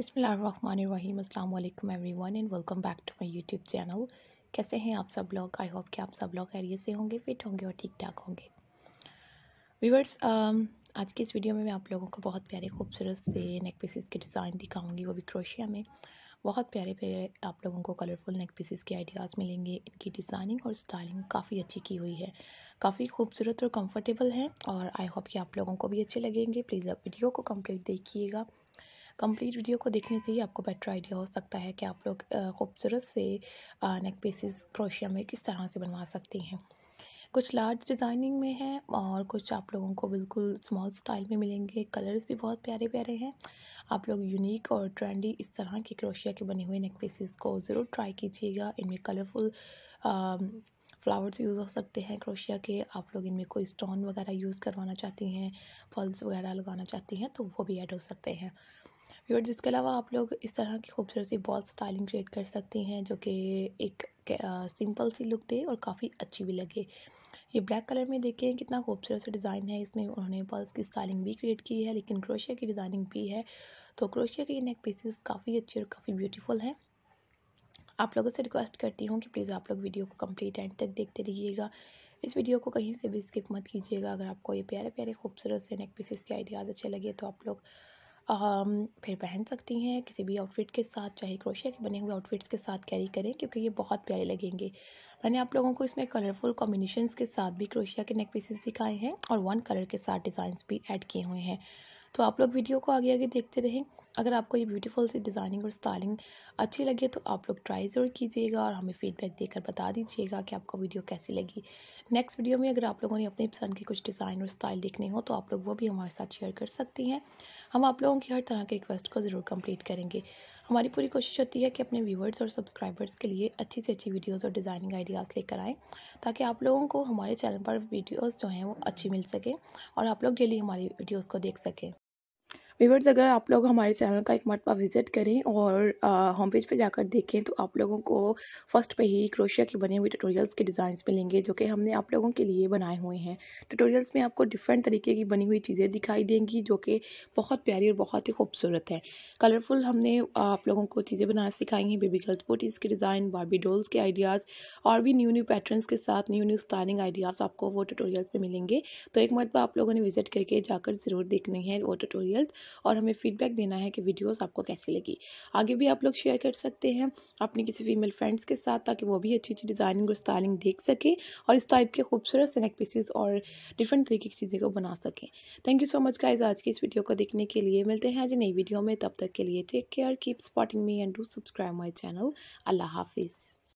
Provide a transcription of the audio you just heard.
अस्सलाम वालेकुम everyone and welcome back to my YouTube channel कैसे हैं आप सब लोग आई होप कि आप सब लोग एरिए से होंगे फिट होंगे और ठीक ठाक होंगे व्यूवर्स आज की इस वीडियो में मैं आप लोगों को बहुत प्यारे खूबसूरत से नेक पीसेस के डिज़ाइन दिखाऊंगी वो भी क्रोशिया में बहुत प्यारे प्यारे आप लोगों को कलरफुल नेक पीसेस के आइडियाज़ मिलेंगे इनकी डिज़ाइनिंग और स्टाइलिंग काफ़ी अच्छी की हुई है काफ़ी खूबसूरत और कंफर्टेबल है और आई होप कि आप लोगों को भी अच्छे लगेंगे प्लीज़ आप वीडियो को कंप्लीट देखिएगा कंप्लीट वीडियो को देखने से ही आपको बेटर आइडिया हो सकता है कि आप लोग खूबसूरत से नेक पीसेस क्रोशिया में किस तरह से बनवा सकती हैं कुछ लार्ज डिज़ाइनिंग में है और कुछ आप लोगों को बिल्कुल स्मॉल स्टाइल में मिलेंगे कलर्स भी बहुत प्यारे प्यारे हैं आप लोग यूनिक और ट्रेंडी इस तरह के क्रोशिया के बने हुए नेक पीसेस को ज़रूर ट्राई कीजिएगा इनमें कलरफुल फ्लावर्स यूज़ हो सकते हैं क्रोशिया के आप लोग इनमें कोई स्टोन वगैरह यूज़ करवाना चाहती हैं फॉल्स वगैरह लगाना चाहती हैं तो वो भी ऐड हो सकते हैं व्यूअर्स जिसके अलावा आप लोग इस तरह की खूबसूरत सी बॉल स्टाइलिंग क्रिएट कर सकती हैं जो कि एक सिंपल सी लुक दे और काफ़ी अच्छी भी लगे ये ब्लैक कलर में देखें कितना खूबसूरत सा डिज़ाइन है इसमें उन्होंने बॉल्स की स्टाइलिंग भी क्रिएट की है लेकिन क्रोशिया की डिज़ाइनिंग भी है तो क्रोशिया के नेक पीसेस काफ़ी अच्छे और काफ़ी ब्यूटीफुल हैं आप लोगों से रिक्वेस्ट करती हूँ कि प्लीज़ आप लोग वीडियो को कंप्लीट एंड तक देखते रहिएगा इस वीडियो को कहीं से भी स्किप मत कीजिएगा अगर आपको ये प्यारे प्यारे खूबसूरत से नेक पीसेस के आइडियाज़ अच्छे लगे तो आप लोग फिर पहन सकती हैं किसी भी आउटफिट के साथ चाहे क्रोशिया के बने हुए आउटफिट्स के साथ कैरी करें क्योंकि ये बहुत प्यारे लगेंगे मैंने आप लोगों को इसमें कलरफुल कॉम्बिनेशन के साथ भी क्रोशिया के नेक पीसेस दिखाए हैं और वन कलर के साथ डिज़ाइंस भी ऐड किए हुए हैं तो आप लोग वीडियो को आगे आगे देखते रहें अगर आपको ये ब्यूटीफुल सी डिज़ाइनिंग और स्टाइलिंग अच्छी लगे तो आप लोग ट्राई ज़रूर कीजिएगा और हमें फीडबैक देकर बता दीजिएगा कि आपको वीडियो कैसी लगी नेक्स्ट वीडियो में अगर आप लोगों ने अपने पसंद के कुछ डिज़ाइन और स्टाइल देखने हो तो आप लोग वो भी हमारे साथ शेयर कर सकती हैं हम आप लोगों की हर तरह की रिक्वेस्ट को ज़रूर कम्प्लीट करेंगे हमारी पूरी कोशिश होती है कि अपने व्यूवर्स और सब्सक्राइबर्स के लिए अच्छी से अच्छी वीडियोस और डिज़ाइनिंग आइडियाज़ लेकर आएँ ताकि आप लोगों को हमारे चैनल पर वीडियोस जो हैं वो अच्छी मिल सके और आप लोग डेली हमारी वीडियोस को देख सकें वीवर्स अगर आप लोग हमारे चैनल का एक मरतबा विज़िट करें और होम पेज पर जाकर देखें तो आप लोगों को फर्स्ट पे ही क्रोशिया के बने हुए ट्यूटोरियल्स के डिज़ाइंस मिलेंगे जो कि हमने आप लोगों के लिए बनाए हुए हैं ट्यूटोरियल्स में आपको डिफरेंट तरीके की बनी हुई चीज़ें दिखाई देंगी जो कि बहुत प्यारी और बहुत ही खूबसूरत है कलरफुल हमने आप लोगों को चीज़ें बनाना सिखाई हैं बेबी गर्ल्स पोटीज़ के डिज़ाइन बारबी डोल्स के आइडियाज़ और भी न्यू न्यू पैटर्न के साथ न्यू न्यू स्टाइलिंग आइडियाज़ आपको वो ट्यूटोरियल्स में मिलेंगे तो एक मरतबा आप लोगों ने विज़िट करके जाकर ज़रूर देखनी है वो ट्यूटोरियल्स और हमें फीडबैक देना है कि वीडियोस आपको कैसी लगी आगे भी आप लोग शेयर कर सकते हैं अपने किसी फीमेल फ्रेंड्स के साथ ताकि वो भी अच्छी अच्छी डिज़ाइनिंग और स्टाइलिंग देख सकें और इस टाइप के खूबसूरत से नेक पीसेज और डिफरेंट तरीके की चीज़ें को बना सकें thank you so much guys आज की इस वीडियो को देखने के लिए मिलते हैं आज नई वीडियो में तब तक के लिए take care keep supporting me and do subscribe my channel अल्लाह हाफिज़